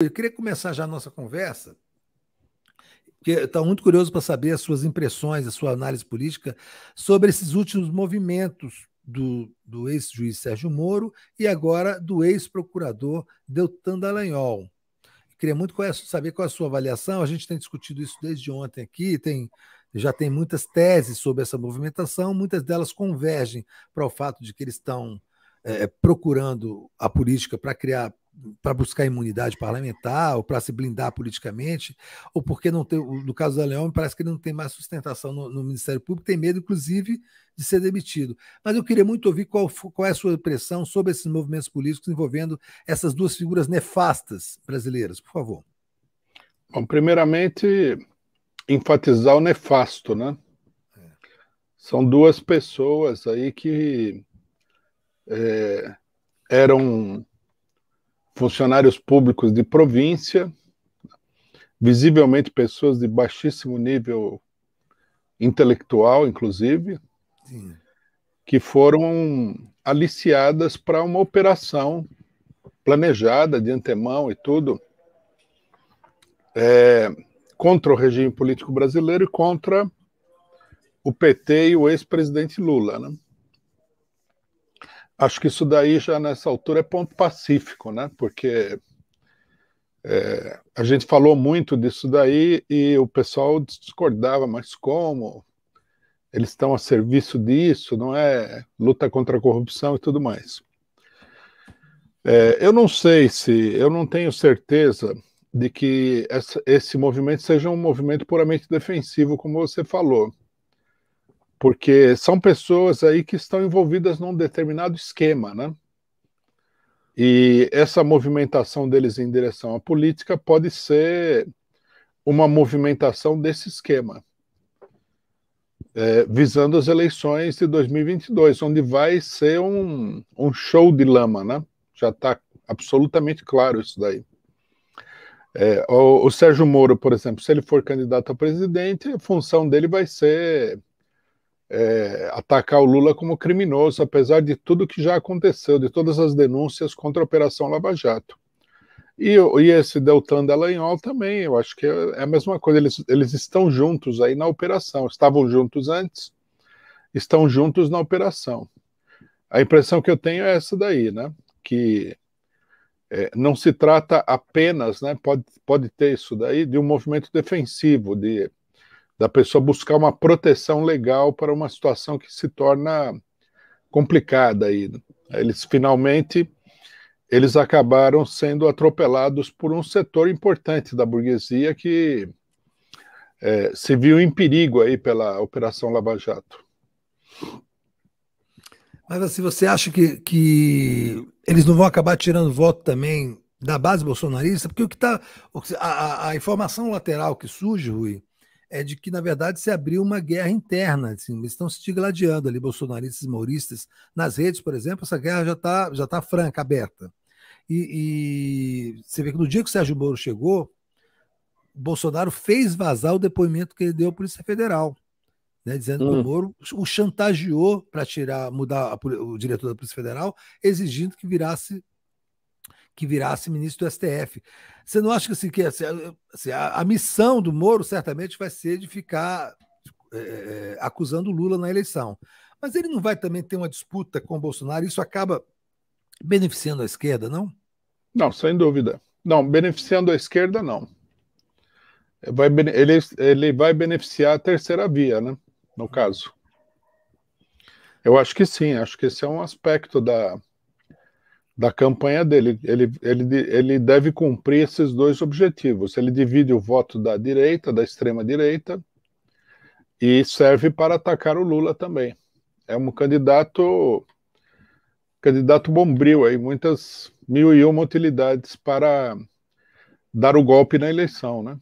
Eu queria começar já a nossa conversa, porque estou muito curioso para saber as suas impressões, a sua análise política sobre esses últimos movimentos do, do ex-juiz Sérgio Moro e agora do ex-procurador Deltan Dallagnol. queria muito é saber qual é a sua avaliação, a gente tem discutido isso desde ontem aqui, tem, já tem muitas teses sobre essa movimentação, muitas delas convergem para o fato de que eles estão é, procurando a política para criar para buscar imunidade parlamentar ou para se blindar politicamente, ou porque não tem, no caso da Leão, parece que ele não tem mais sustentação no, no, Ministério Público, tem medo, inclusive, de ser demitido. Mas eu queria muito ouvir qual, qual é a sua impressão sobre esses movimentos políticos envolvendo essas duas figuras nefastas brasileiras, por favor. Bom, primeiramente, enfatizar o nefasto, né? É. São duas pessoas aí que é, eram funcionários públicos de província, visivelmente pessoas de baixíssimo nível intelectual, inclusive, Sim. que foram aliciadas para uma operação planejada de antemão e tudo é, contra o regime político brasileiro e contra o PT e o ex-presidente Lula, né? Acho que isso daí já nessa altura é ponto pacífico, né? Porque é, a gente falou muito disso daí e o pessoal discordava, mas como? Eles estão a serviço disso, não é? Luta contra a corrupção e tudo mais. É, eu não sei se, eu não tenho certeza de que essa, esse movimento seja um movimento puramente defensivo, como você falou porque são pessoas aí que estão envolvidas num determinado esquema, né? E essa movimentação deles em direção à política pode ser uma movimentação desse esquema, é, visando as eleições de 2022, onde vai ser um, um show de lama, né? Já está absolutamente claro isso daí. É, o, o Sérgio Moro, por exemplo, se ele for candidato a presidente, a função dele vai ser é, atacar o Lula como criminoso, apesar de tudo que já aconteceu, de todas as denúncias contra a Operação Lava Jato. E, e esse Deltan Dallagnol também, eu acho que é, é a mesma coisa, eles, eles estão juntos aí na operação, estavam juntos antes, estão juntos na operação. A impressão que eu tenho é essa daí, né? Que é, não se trata apenas, né? Pode, pode ter isso daí, de um movimento defensivo, de da pessoa buscar uma proteção legal para uma situação que se torna complicada aí. Né? Eles finalmente eles acabaram sendo atropelados por um setor importante da burguesia que é, se viu em perigo aí pela Operação Lava Jato. Mas assim, você acha que, que eles não vão acabar tirando voto também da base bolsonarista? Porque o que está a, a informação lateral que surge, Rui, é de que, na verdade, se abriu uma guerra interna. Assim, eles estão se digladiando ali, bolsonaristas e mauristas. Nas redes, por exemplo, essa guerra já está já tá franca, aberta. E, e você vê que no dia que o Sérgio Moro chegou, Bolsonaro fez vazar o depoimento que ele deu à Polícia Federal. Né, dizendo hum. que o hum. Moro o chantageou para tirar, mudar a, o diretor da Polícia Federal, exigindo que virasse que virasse ministro do STF. Você não acha que, assim, que assim, assim, a, a, missão do Moro certamente vai ser de ficar é, é acusando Lula na eleição. Mas ele não vai também ter uma disputa com Bolsonaro? Isso acaba beneficiando a esquerda, não? Não, sem dúvida. Não, beneficiando a esquerda, não. Vai, ele, ele vai beneficiar a terceira via, né? No caso. Eu acho que sim, acho que esse é um aspecto da, da campanha dele. Ele, ele, ele deve cumprir esses dois objetivos. Ele divide o voto da direita, da extrema-direita, e serve para atacar o Lula também. É um candidato candidato bombril aí, muitas mil e uma utilidades para dar o golpe na eleição, né?